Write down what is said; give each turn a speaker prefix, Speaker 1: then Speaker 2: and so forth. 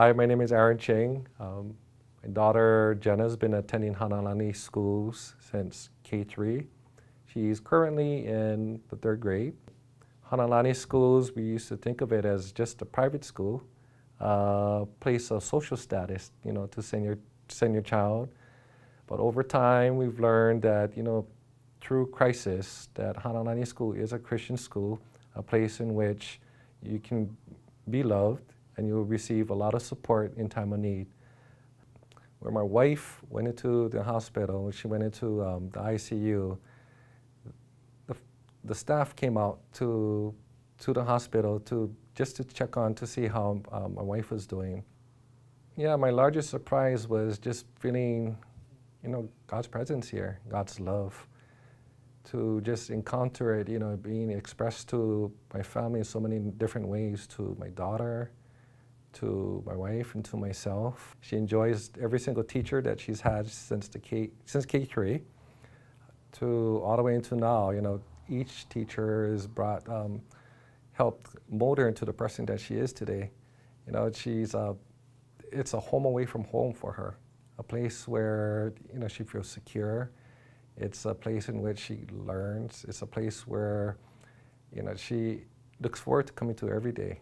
Speaker 1: Hi, my name is Aaron Cheng. Um, my daughter Jenna has been attending Hanalani schools since K3. She's currently in the third grade. Hanalani schools, we used to think of it as just a private school, a uh, place of social status, you know, to send your, send your child. But over time, we've learned that, you know, through crisis, that Hanalani school is a Christian school, a place in which you can be loved, and you'll receive a lot of support in time of need. Where my wife went into the hospital, she went into um, the ICU, the, the, staff came out to, to the hospital to, just to check on to see how um, my wife was doing. Yeah, my largest surprise was just feeling, you know, God's presence here, God's love to just encounter it, you know, being expressed to my family in so many different ways, to my daughter, to my wife and to myself. She enjoys every single teacher that she's had since the K since K three to all the way into now. You know, each teacher has brought um, helped mold her into the person that she is today. You know, she's a, it's a home away from home for her, a place where you know she feels secure. It's a place in which she learns. It's a place where, you know, she looks forward to coming to every day.